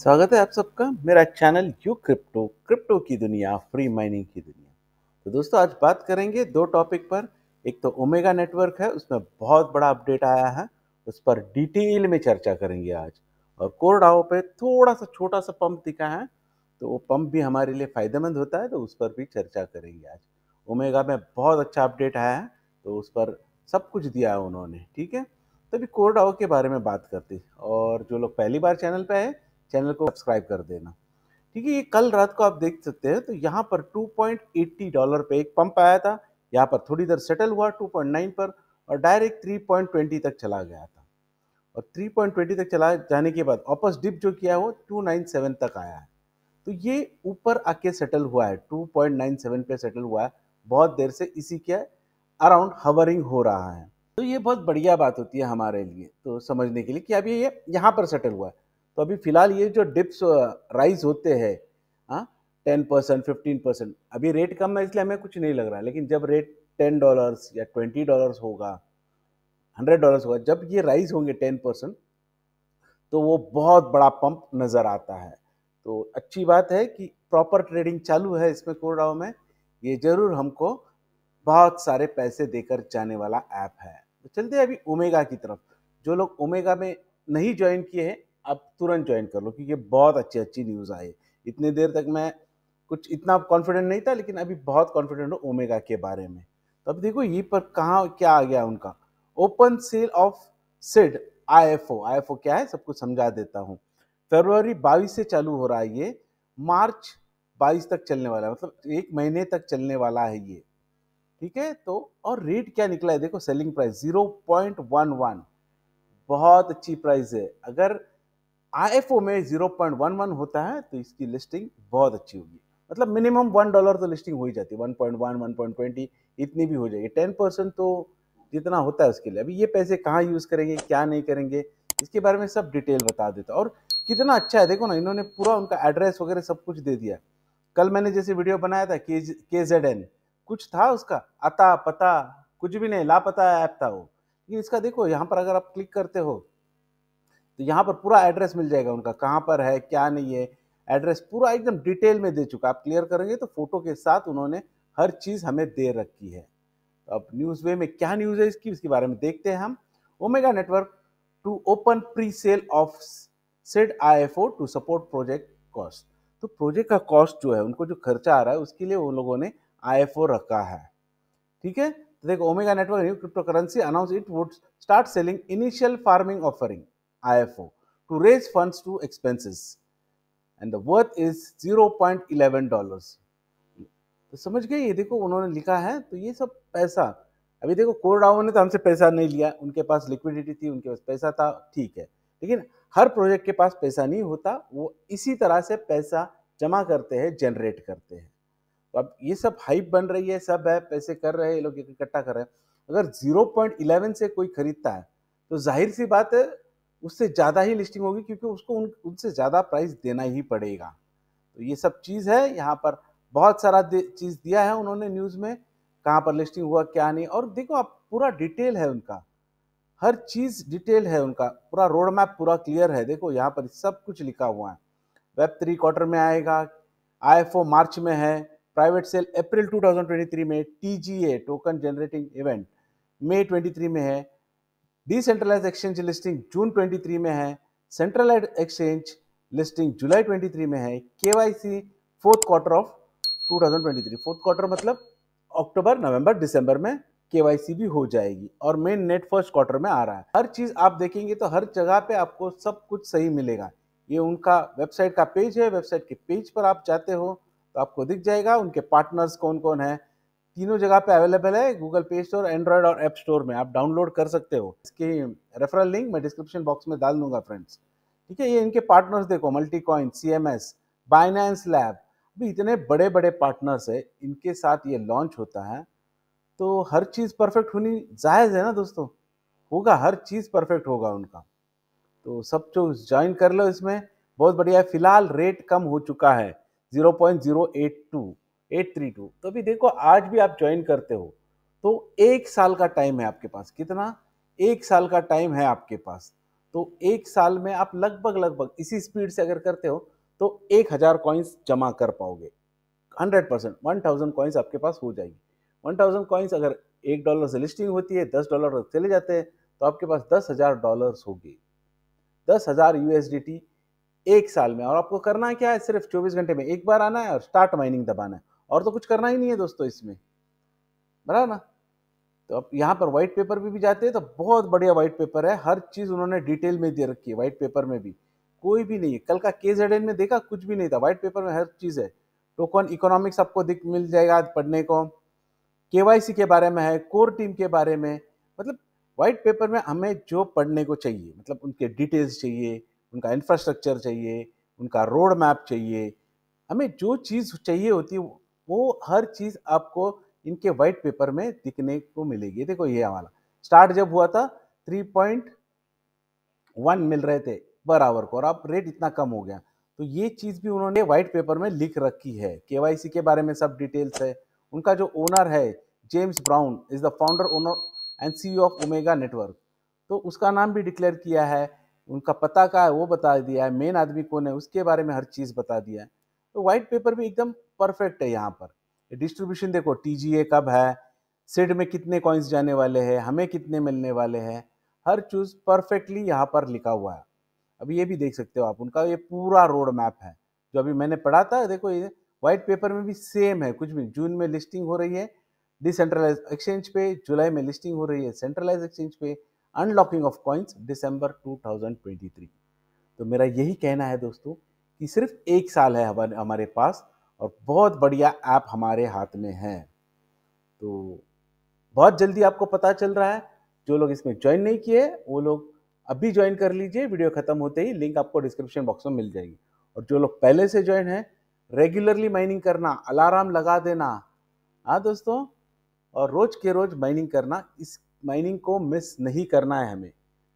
स्वागत है आप सबका मेरा चैनल यू क्रिप्टो क्रिप्टो की दुनिया फ्री माइनिंग की दुनिया तो दोस्तों आज बात करेंगे दो टॉपिक पर एक तो ओमेगा नेटवर्क है उसमें बहुत बड़ा अपडेट आया है उस पर डिटेल में चर्चा करेंगे आज और कोरडाओ पे थोड़ा सा छोटा सा पंप दिखा है तो वो पंप भी हमारे लिए फ़ायदेमंद होता है तो उस पर भी चर्चा करेंगे आज ओमेगा में बहुत अच्छा अपडेट आया है तो उस पर सब कुछ दिया है उन्होंने ठीक है तभी कोरडाओ के बारे में बात करते और जो लोग पहली बार चैनल पर आए चैनल को सब्सक्राइब कर देना ठीक है ये कल रात को आप देख सकते हैं तो यहाँ पर 2.80 डॉलर पे एक पंप आया था यहाँ पर थोड़ी देर सेटल हुआ 2.9 पर और डायरेक्ट 3.20 तक चला गया था और 3.20 तक चला जाने के बाद वापस डिप जो किया वो 297 तक आया है तो ये ऊपर आके सेटल हुआ है 2.97 पे सेटल हुआ है बहुत देर से इसी के अराउंड हवरिंग हो रहा है तो ये बहुत बढ़िया बात होती है हमारे लिए तो समझने के लिए कि अब ये यहाँ पर सेटल हुआ है तो अभी फ़िलहाल ये जो डिप्स राइज होते हैं हाँ टेन परसेंट फिफ्टीन परसेंट अभी रेट कम है इसलिए हमें कुछ नहीं लग रहा है लेकिन जब रेट टेन डॉलर्स या ट्वेंटी डॉलर्स होगा हंड्रेड डॉलर्स होगा जब ये राइज होंगे टेन परसेंट तो वो बहुत बड़ा पंप नज़र आता है तो अच्छी बात है कि प्रॉपर ट्रेडिंग चालू है इसमें कोरडाओ में ये ज़रूर हमको बहुत सारे पैसे देकर जाने वाला ऐप है तो चलते हैं अभी ओमेगा की तरफ जो लोग ओमेगा में नहीं ज्वाइन किए हैं आप तुरंत ज्वाइन कर लो क्योंकि बहुत अच्छी अच्छी न्यूज़ आई इतने देर तक मैं कुछ इतना कॉन्फिडेंट नहीं था लेकिन अभी बहुत कॉन्फिडेंट हूँ ओमेगा के बारे में तो अब देखो ये पर कहाँ क्या आ गया उनका ओपन सेल ऑफ सिड I F O I F O क्या है सब कुछ समझा देता हूँ फरवरी बाईस से चालू हो रहा है ये मार्च बाईस तक चलने वाला है मतलब एक महीने तक चलने वाला है ये ठीक है तो और रेट क्या निकला है देखो selling price zero point one one बहुत अच्छी प्राइस है अगर आईएफओ में 0.11 होता है तो इसकी लिस्टिंग बहुत अच्छी होगी मतलब मिनिमम वन डॉलर तो लिस्टिंग हो ही जाती है one point one one point twenty इतनी भी हो जाएगी टेन परसेंट तो जितना होता है उसके लिए अभी ये पैसे कहाँ यूज़ करेंगे क्या नहीं करेंगे इसके बारे में सब डिटेल बता देता और कितना अच्छा है देखो ना इन्होंने पूरा उनका एड्रेस वगैरह सब कुछ दे दिया कल मैंने जैसे वीडियो बनाया था के के जेड एन कुछ था उसका अता पता कुछ भी नहीं लापता ऐप था वो लेकिन इसका देखो यहाँ पर अगर आप क्लिक करते हो तो यहाँ पर पूरा एड्रेस मिल जाएगा उनका कहाँ पर है क्या नहीं है एड्रेस पूरा एकदम डिटेल में दे चुका आप क्लियर करेंगे तो फोटो के साथ उन्होंने हर चीज़ हमें दे रखी है तो अब न्यूज़ वे में क्या न्यूज़ है इसकी इसके बारे में देखते हैं हम Omega Network to open pre sale of said I to support project cost तो प्रोजेक्ट का कॉस्ट जो है उनको जो खर्चा आ रहा है उसके लिए उन लोगों ने आई रखा है ठीक है तो देखो Omega Network new crypto currency announce it would start selling initial farming offering IFO to raise funds to expenses and the worth is 0.11 dollars. तो समझ गए ये देखो उन्होंने लिखा है तो ये सब पैसा अभी देखो कोरडाओ ने तो हमसे पैसा नहीं लिया उनके पास लिक्विडिटी थी उनके पास पैसा था ठीक है लेकिन हर प्रोजेक्ट के पास पैसा नहीं होता वो इसी तरह से पैसा जमा करते हैं जनरेट करते हैं तो अब ये सब हाइप बन रही है सब है पैसे कर रहे हैं ये लोग इकट्ठा कर रहे हैं अगर 0.11 से कोई खरीदता है तो जाहिर सी बात है उससे ज़्यादा ही लिस्टिंग होगी क्योंकि उसको उन उनसे ज़्यादा प्राइस देना ही पड़ेगा तो ये सब चीज़ है यहाँ पर बहुत सारा चीज़ दिया है उन्होंने न्यूज़ में कहाँ पर लिस्टिंग हुआ क्या नहीं और देखो आप पूरा डिटेल है उनका हर चीज़ डिटेल है उनका पूरा रोड मैप पूरा क्लियर है देखो यहाँ पर सब कुछ लिखा हुआ है वेब थ्री क्वार्टर में आएगा आई मार्च में है प्राइवेट सेल अप्रैल 2023 में टी टोकन जनरेटिंग इवेंट मई 23 में है डिसेंट्रलाइज एक्सचेंज लिस्टिंग जून 23 में है सेंट्रलाइज एक्सचेंज लिस्टिंग जुलाई 23 में है सी fourth quarter of 2023 fourth quarter मतलब अक्टूबर नवंबर दिसंबर में के भी हो जाएगी और मेन नेट फर्स्ट क्वार्टर में आ रहा है हर चीज़ आप देखेंगे तो हर जगह पे आपको सब कुछ सही मिलेगा ये उनका वेबसाइट का पेज है वेबसाइट के पेज पर आप जाते हो तो आपको दिख जाएगा उनके पार्टनर्स कौन कौन है तीनों जगह पे अवेलेबल है गूगल पे स्टोर एंड्रॉयड और ऐप स्टोर में आप डाउनलोड कर सकते हो इसके रेफरल लिंक मैं डिस्क्रिप्शन बॉक्स में डाल दूंगा फ्रेंड्स ठीक है ये इनके पार्टनर्स देखो multi coin C M S Binance lab अभी इतने बड़े बड़े पार्टनर्स है इनके साथ ये लॉन्च होता है तो हर चीज़ परफेक्ट होनी जायज़ है ना दोस्तों होगा हर चीज़ परफेक्ट होगा उनका तो सब जो ज्वाइन कर लो इसमें बहुत बढ़िया है फिलहाल रेट कम हो चुका है zero point zero eight two eight three two तो अभी देखो आज भी आप ज्वाइन करते हो तो एक साल का टाइम है आपके पास कितना एक साल का टाइम है आपके पास तो एक साल में आप लगभग लगभग इसी स्पीड से अगर करते हो तो एक हज़ार कॉइन्स जमा कर पाओगे hundred percent one thousand coins आपके पास हो जाएगी वन थाउजेंड कॉइन्स अगर एक डॉलर से लिस्टिंग होती है दस डॉलर चले जाते हैं तो आपके पास दस हज़ार डॉलर होगी दस हज़ार यू एक साल में और आपको करना क्या है सिर्फ चौबीस घंटे में एक बार आना है और स्टार्ट माइनिंग दबाना है और तो कुछ करना ही नहीं है दोस्तों इसमें बराबर ना तो अब यहाँ पर वाइट पेपर भी, भी जाते हैं तो बहुत बढ़िया वाइट पेपर है हर चीज़ उन्होंने डिटेल में दे रखी है वाइट पेपर में भी कोई भी नहीं है कल का के जेड एन में देखा कुछ भी नहीं था वाइट पेपर में हर चीज़ है टोकन इकोनॉमिक्स आपको दिख मिल जाएगा पढ़ने को के के बारे में है कोर टीम के बारे में मतलब वाइट पेपर में हमें जो पढ़ने को चाहिए मतलब उनके डिटेल्स चाहिए उनका इंफ्रास्ट्रक्चर चाहिए उनका रोड मैप चाहिए हमें जो चीज़ चाहिए होती है वो हर चीज़ आपको इनके व्हाइट पेपर में दिखने को मिलेगी देखो ये हमारा स्टार्ट जब हुआ था थ्री पॉइंट वन मिल रहे थे पर आवर को और अब रेट इतना कम हो गया तो ये चीज़ भी उन्होंने वाइट पेपर में लिख रखी है के के बारे में सब डिटेल्स है उनका जो ओनर है James Brown is the founder owner and C of Omega Network तो उसका नाम भी डिक्लेयर किया है उनका पता का है वो बता दिया है मेन आदमी कौन है उसके बारे में हर चीज़ बता दिया है तो वाइट पेपर भी एकदम परफेक्ट है यहाँ पर डिस्ट्रीब्यूशन देखो टी कब है सेड में कितने कॉइन्स जाने वाले हैं हमें कितने मिलने वाले हैं हर चीज़ परफेक्टली यहाँ पर लिखा हुआ है अभी ये भी देख सकते हो आप उनका ये पूरा रोड मैप है जो अभी मैंने पढ़ा था देखो ये वाइट पेपर में भी सेम है कुछ भी जून में लिस्टिंग हो रही है डिसेंट्रलाइज एक्सचेंज पे जुलाई में लिस्टिंग हो रही है सेंट्रलाइज एक्सचेंज पे अनलॉकिंग ऑफ कॉइन्स दिसंबर 2023 तो मेरा यही कहना है दोस्तों कि सिर्फ एक साल है हमारे पास और बहुत बढ़िया ऐप हमारे हाथ में है तो बहुत जल्दी आपको पता चल रहा है जो लोग इसमें ज्वाइन नहीं किए वो लोग अभी ज्वाइन कर लीजिए वीडियो खत्म होते ही लिंक आपको डिस्क्रिप्शन बॉक्स में मिल जाएगी और जो लोग पहले से ज्वाइन है रेगुलरली माइनिंग करना अलार्म लगा देना हाँ दोस्तों और रोज के रोज माइनिंग करना इस माइनिंग को मिस नहीं करना है हमें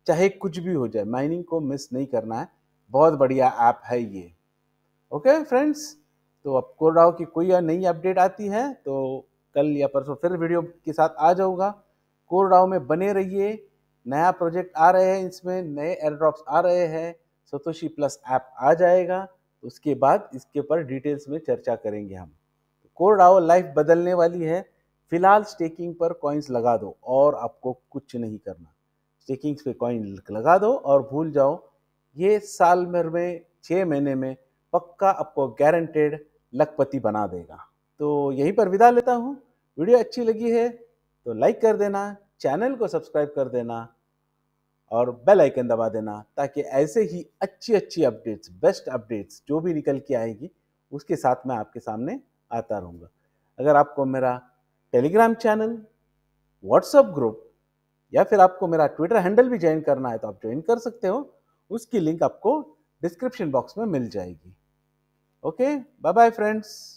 चाहे कुछ भी हो जाए माइनिंग को मिस नहीं करना है बहुत बढ़िया ऐप है ये ओके फ्रेंड्स तो अब कोरडाओ की कोई नई अपडेट आती है तो कल या परसों फिर वीडियो के साथ आ जाऊँगा कोरडाओ में बने रहिए नया प्रोजेक्ट आ रहे हैं इसमें नए एयरड्रॉप्स आ रहे हैं सतोशी प्लस ऐप आ जाएगा तो उसके बाद इसके ऊपर डिटेल्स में चर्चा करेंगे हम तो कोरडाव लाइफ बदलने वाली है फिलहाल स्टेकिंग पर कॉइन्स लगा दो और आपको कुछ नहीं करना स्टेकिंग्स पे कॉइन लगा दो और भूल जाओ ये साल भर में छः महीने में पक्का आपको गारंटेड लखपति बना देगा तो यहीं पर विदा लेता हूँ वीडियो अच्छी लगी है तो लाइक कर देना चैनल को सब्सक्राइब कर देना और बेल आइकन दबा देना ताकि ऐसे ही अच्छी अच्छी अपडेट्स बेस्ट अपडेट्स जो भी निकल के आएगी उसके साथ मैं आपके सामने आता रहूँगा अगर आपको मेरा टेलीग्राम चैनल व्हाट्सएप ग्रुप या फिर आपको मेरा ट्विटर हैंडल भी ज्वाइन करना है तो आप ज्वाइन कर सकते हो उसकी लिंक आपको डिस्क्रिप्शन बॉक्स में मिल जाएगी Okay, bye bye friends.